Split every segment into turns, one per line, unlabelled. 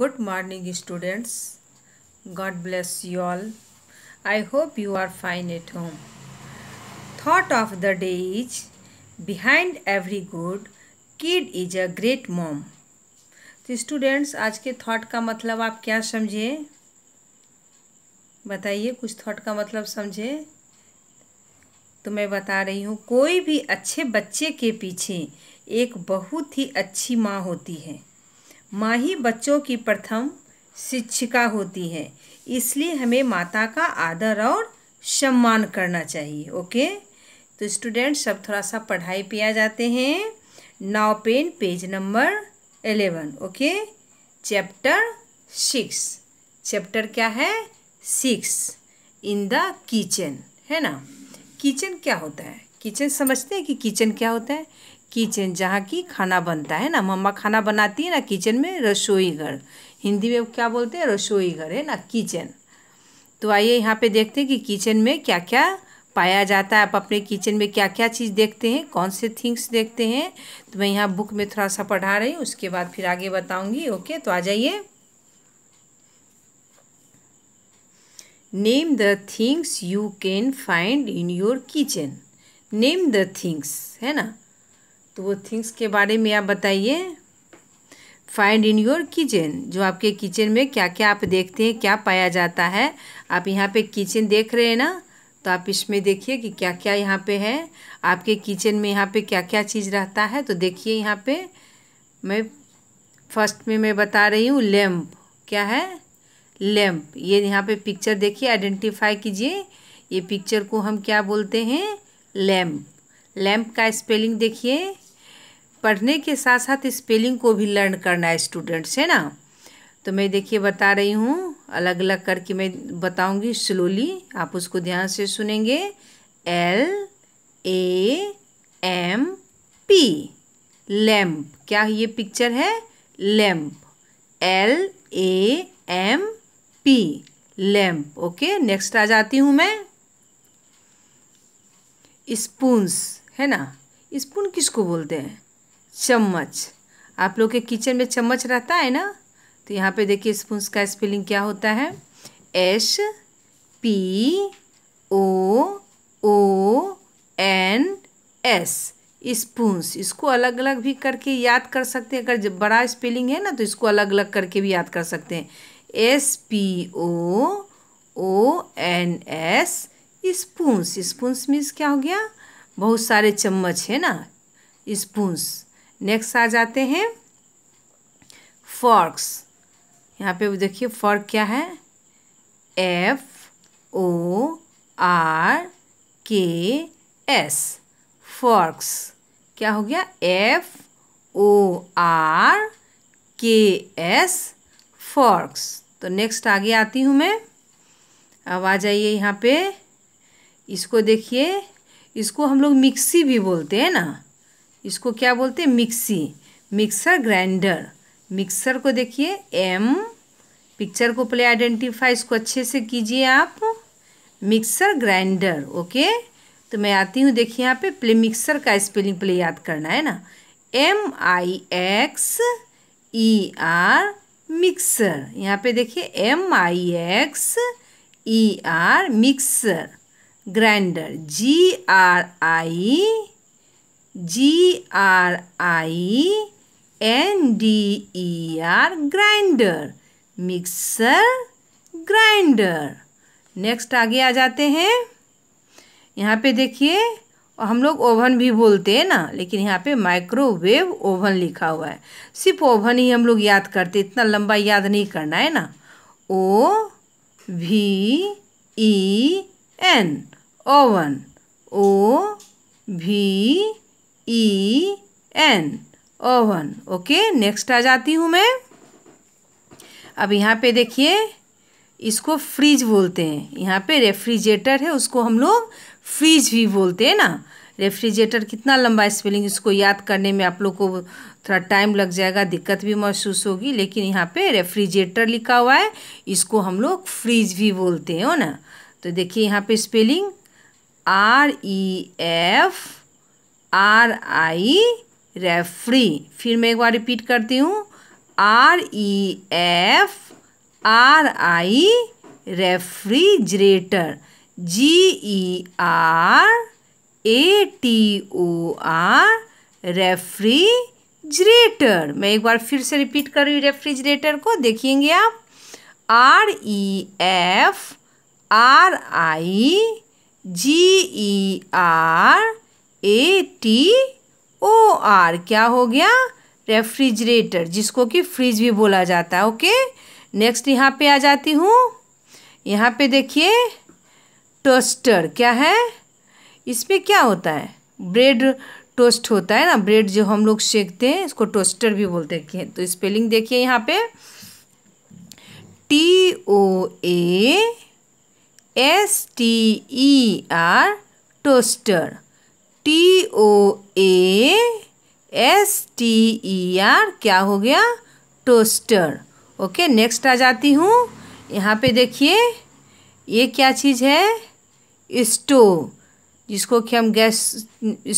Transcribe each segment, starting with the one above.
good morning students god bless you all i hope you are fine at home thought of the day is behind every good kid is a great mom तो students आज के thought का मतलब आप क्या समझे बताइए कुछ थॉट का मतलब समझे तो मैं बता रही हूँ कोई भी अच्छे बच्चे के पीछे एक बहुत ही अच्छी माँ होती है माँ ही बच्चों की प्रथम शिक्षिका होती है इसलिए हमें माता का आदर और सम्मान करना चाहिए ओके तो स्टूडेंट सब थोड़ा सा पढ़ाई पे आ जाते हैं now pen page number eleven okay chapter six chapter क्या है सिक्स इन द किचन है ना किचन क्या होता है किचन समझते हैं कि किचन क्या होता है किचन जहाँ की खाना बनता है ना मम्मा खाना बनाती है ना किचन में रसोई घर हिंदी में क्या बोलते हैं रसोई घर है ना किचन तो आइए यहाँ पे देखते हैं कि किचन में क्या क्या पाया जाता है आप अपने किचन में क्या क्या चीज़ देखते हैं कौन से थिंग्स देखते हैं तो मैं यहाँ बुक में थोड़ा सा पढ़ा रही हूँ उसके बाद फिर आगे बताऊँगी ओके तो आ जाइए name the things you can find in your kitchen name the things है ना तो वो थिंग्स के बारे में आप बताइए फाइंड इन योर किचन जो आपके किचन में क्या क्या आप देखते हैं क्या पाया जाता है आप यहाँ पे किचन देख रहे हैं ना तो आप इसमें देखिए कि क्या क्या यहाँ पे है आपके किचन में यहाँ पे क्या क्या चीज़ रहता है तो देखिए यहाँ पे मैं फर्स्ट में मैं बता रही हूँ लैम्प क्या है लैम्प ये यहाँ पे पिक्चर देखिए आइडेंटिफाई कीजिए ये पिक्चर को हम क्या बोलते हैं लैम्प लैम्प का स्पेलिंग देखिए पढ़ने के साथ साथ स्पेलिंग को भी लर्न करना है स्टूडेंट्स है ना तो मैं देखिए बता रही हूँ अलग अलग करके मैं बताऊँगी स्लोली आप उसको ध्यान से सुनेंगे L A M P lamp क्या ये पिक्चर है lamp L A M P lamp okay next आ जाती हूँ मैं स्पूंस है ना स्पून किसको बोलते हैं चम्मच आप लोग के किचन में चम्मच रहता है ना तो यहाँ पे देखिए स्पूंस का स्पेलिंग क्या होता है S P O O N S spoons इसको अलग अलग भी करके याद कर सकते हैं अगर जब बड़ा स्पेलिंग है ना तो इसको अलग अलग करके भी याद कर सकते हैं S P O O N S spoons spoons means क्या हो गया बहुत सारे चम्मच है ना स्पूंस नेक्स्ट आ जाते हैं फॉर्क्स यहाँ पे देखिए फॉर्क क्या है F O R K S forks क्या हो गया F O R K S forks तो नेक्स्ट आगे आती हूँ मैं अब आ जाइए यहाँ पे इसको देखिए इसको हम लोग मिक्सी भी बोलते हैं ना इसको क्या बोलते हैं मिक्सी मिक्सर ग्राइंडर मिक्सर को देखिए एम पिक्चर को पहले आइडेंटिफाई इसको अच्छे से कीजिए आप मिक्सर ग्राइंडर ओके तो मैं आती हूँ देखिए यहाँ पे प्ले मिक्सर का स्पेलिंग प्ले याद करना है ना M I X E R mixer यहाँ पे देखिए M I X E R mixer grinder G R I G R I N D E R grinder mixer grinder next आगे आ जाते हैं यहाँ पे देखिए और हम लोग ओवन भी बोलते हैं ना लेकिन यहाँ पे माइक्रोवेव ओवन लिखा हुआ है सिर्फ ओवन ही हम लोग याद करते इतना लंबा याद नहीं करना है ना O V E N oven O V E e N oven okay next आ जाती हूँ मैं अब यहाँ पे देखिए इसको फ्रिज बोलते हैं यहाँ पे रेफ्रिजरेटर है उसको हम लोग फ्रिज भी बोलते हैं ना रेफ्रिजरेटर कितना लंबा स्पेलिंग इसको याद करने में आप लोग को थोड़ा टाइम लग जाएगा दिक्कत भी महसूस होगी लेकिन यहाँ पे रेफ्रिजरेटर लिखा हुआ है इसको हम लोग फ्रिज भी बोलते हैं हो ना तो देखिए यहाँ पे spelling R E F R I referee फिर मैं एक बार रिपीट करती हूँ R E F R I refrigerator G E R A T O R refrigerator मैं एक बार फिर से रिपीट कर रही हूँ रेफ्रिजरेटर को देखेंगे आप R E F R I G E R A T O R क्या हो गया रेफ्रिजरेटर जिसको कि फ्रिज भी बोला जाता है ओके नेक्स्ट यहाँ पे आ जाती हूँ यहाँ पे देखिए टोस्टर क्या है इसमें क्या होता है ब्रेड टोस्ट होता है ना ब्रेड जो हम लोग सेकते हैं इसको टोस्टर भी बोलते हैं तो स्पेलिंग देखिए यहाँ पे T O A S T E R toaster T O A S T E R क्या हो गया टोस्टर ओके नेक्स्ट आ जाती हूँ यहाँ पे देखिए ये क्या चीज़ है स्टोव जिसको कि हम गैस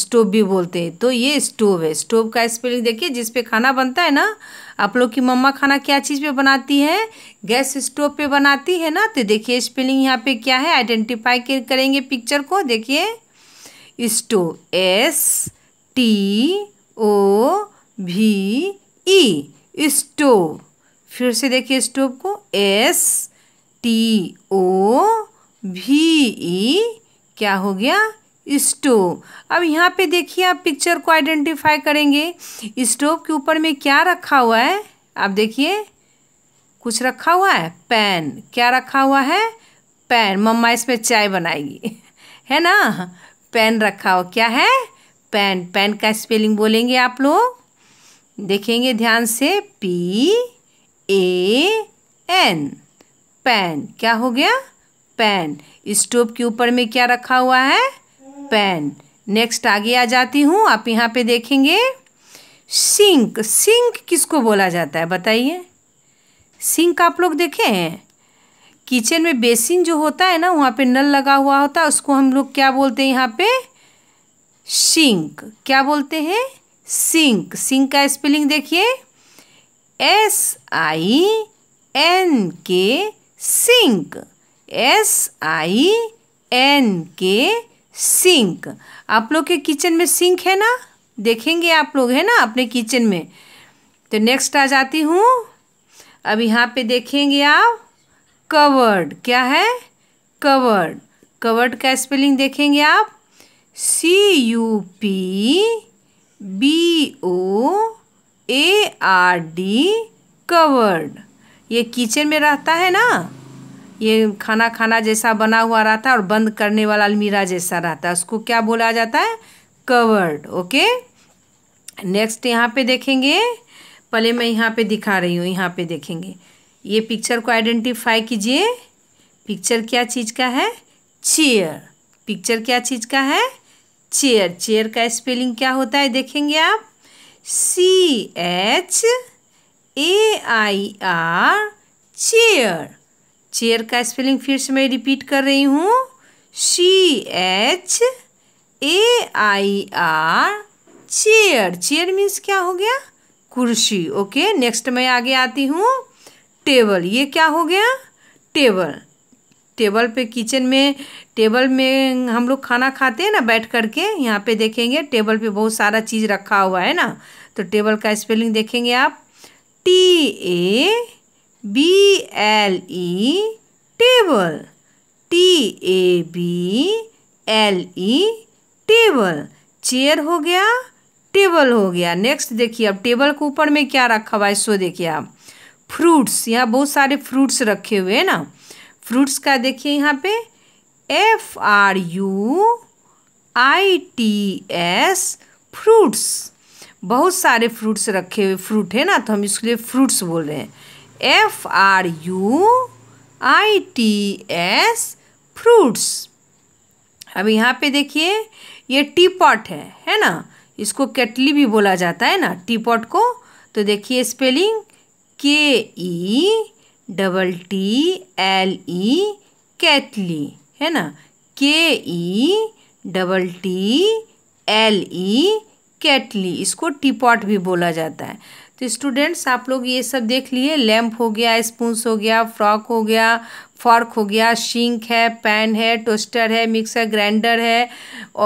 स्टोव भी बोलते हैं तो ये स्टोव है स्टोव का स्पेलिंग देखिए जिस पे खाना बनता है ना आप लोग की मम्मा खाना क्या चीज़ पे बनाती है गैस स्टोव पे बनाती है ना तो देखिए स्पेलिंग यहाँ पे क्या है आइडेंटिफाई करेंगे पिक्चर को देखिए स्टोव एस टी ओ भी ई स्टोव फिर से देखिए स्टोव को एस टी ओ भी ई क्या हो गया स्टोव अब यहाँ पे देखिए आप पिक्चर को आइडेंटिफाई करेंगे स्टोव के ऊपर में क्या रखा हुआ है आप देखिए कुछ रखा हुआ है पैन क्या रखा हुआ है पैन मम्मा इसमें चाय बनाएगी है ना पेन रखा हो क्या है पेन पेन का स्पेलिंग बोलेंगे आप लोग देखेंगे ध्यान से पी ए एन पेन क्या हो गया पेन स्टोव के ऊपर में क्या रखा हुआ है पेन नेक्स्ट आगे आ जाती हूँ आप यहाँ पे देखेंगे सिंक सिंक किसको बोला जाता है बताइए सिंक आप लोग देखे हैं किचन में बेसिन जो होता है ना वहाँ पे नल लगा हुआ होता है उसको हम लोग क्या बोलते हैं यहाँ पे सिंक क्या बोलते हैं सिंक सिंक का स्पेलिंग देखिए S I N K sink S I N K sink आप लोग के किचन में सिंक है ना देखेंगे आप लोग है ना अपने किचन में तो नेक्स्ट आ जाती हूँ अब यहाँ पे देखेंगे आप कवर्ड क्या है कवर्ड कवर्ड का स्पेलिंग देखेंगे आप C U P B O A R D cupboard ये किचन में रहता है ना ये खाना खाना जैसा बना हुआ रहता है और बंद करने वाला अलमीरा जैसा रहता है उसको क्या बोला जाता है कवर्ड ओके नेक्स्ट यहाँ पे देखेंगे पहले मैं यहाँ पे दिखा रही हूँ यहाँ पे देखेंगे ये पिक्चर को आइडेंटिफाई कीजिए पिक्चर क्या चीज़ का है चेयर पिक्चर क्या चीज़ का है चेयर चेयर का स्पेलिंग क्या होता है देखेंगे आप C H A I R chair chair का स्पेलिंग फिर से मैं रिपीट कर रही हूँ C H A I R chair chair means क्या हो गया कुर्सी ओके नेक्स्ट मैं आगे आती हूँ टेबल ये क्या हो गया टेबल टेबल पे किचन में टेबल में हम लोग खाना खाते हैं ना बैठ कर के यहाँ पे देखेंगे टेबल पे बहुत सारा चीज़ रखा हुआ है ना तो टेबल का स्पेलिंग देखेंगे आप T A B L E table T A B L E table chair हो गया टेबल हो गया नेक्स्ट देखिए अब टेबल के ऊपर में क्या रखा हुआ है सो देखिए आप फ्रूट्स यहाँ बहुत सारे फ्रूट्स रखे हुए हैं ना फ्रूट्स का देखिए यहाँ पे F R U I T S fruits बहुत सारे फ्रूट्स रखे हुए फ्रूट है ना तो हम इसके लिए फ्रूट्स बोल रहे हैं F R U I T S fruits अब यहाँ पे देखिए ये टी पॉट है है ना इसको केटली भी बोला जाता है ना टी पॉट को तो देखिए spelling K E double T L E kettle है ना K E double T L E kettle इसको टीपॉट भी बोला जाता है तो स्टूडेंट्स आप लोग ये सब देख लिए लैम्प हो गया स्पूंस हो गया फ्रॉक हो गया फॉर्क हो गया शिंक है पैन है टोस्टर है मिक्सर ग्राइंडर है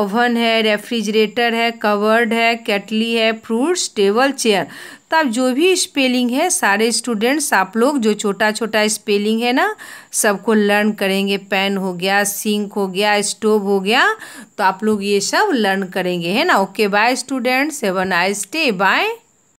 ओवन है रेफ्रिजरेटर है कवर्ड है कैटली है फ्रूट्स टेबल चेयर तब जो भी स्पेलिंग है सारे स्टूडेंट्स आप लोग जो छोटा छोटा स्पेलिंग है ना सबको लर्न करेंगे पेन हो गया सिंक हो गया स्टोव हो गया तो आप लोग ये सब लर्न करेंगे है ना okay bye students have a nice day bye